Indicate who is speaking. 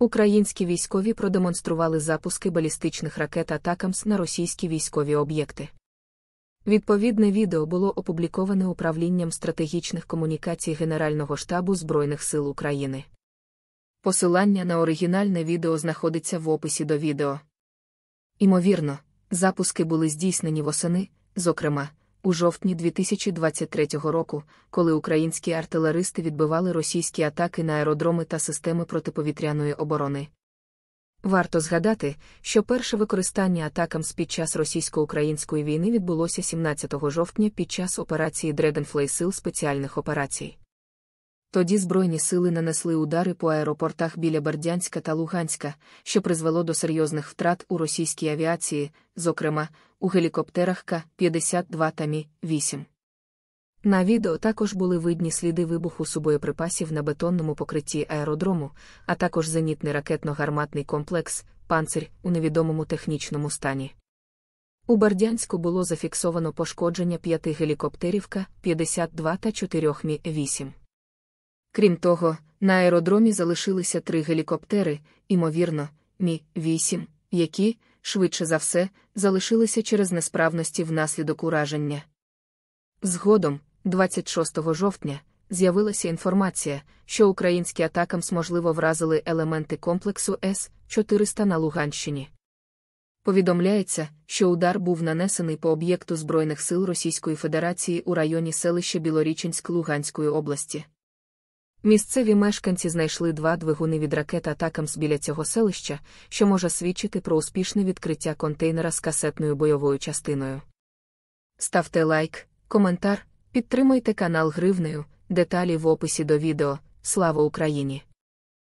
Speaker 1: Українські військові продемонстрували запуски балістичних ракет атакамс на російські військові об'єкти. Відповідне відео було опубліковане управлінням стратегічних комунікацій Генерального штабу Збройних сил України. Посилання на оригінальне відео знаходиться в описі до відео. Імовірно, запуски були здійснені восени, зокрема. У жовтні 2023 року, коли українські артилеристи відбивали російські атаки на аеродроми та системи протиповітряної оборони. Варто згадати, що перше використання атакам з під час російсько-української війни відбулося 17 жовтня під час операції Dragonfly Сил спеціальних операцій. Тоді Збройні сили нанесли удари по аеропортах біля Бердянська та Луганська, що призвело до серйозних втрат у російській авіації, зокрема, у гелікоптерах К-52 та Мі-8. На відео також були видні сліди вибуху субоєприпасів на бетонному покритті аеродрому, а також зенітний ракетно-гарматний комплекс, панцирь у невідомому технічному стані. У Бердянську було зафіксовано пошкодження п'яти гелікоптерів К-52 та 4 Мі-8. Крім того, на аеродромі залишилися три гелікоптери, імовірно, мі 8 які, швидше за все, залишилися через несправності внаслідок ураження. Згодом, 26 жовтня, з'явилася інформація, що українські атакам можливо вразили елементи комплексу С-400 на Луганщині. Повідомляється, що удар був нанесений по об'єкту Збройних сил Російської Федерації у районі селища Білоріченськ Луганської області. Місцеві мешканці знайшли два двигуни від ракет атакамс біля цього селища, що може свідчити про успішне відкриття контейнера з касетною бойовою частиною. Ставте лайк, коментар, підтримуйте канал Гривнею, деталі в описі до відео. Слава Україні!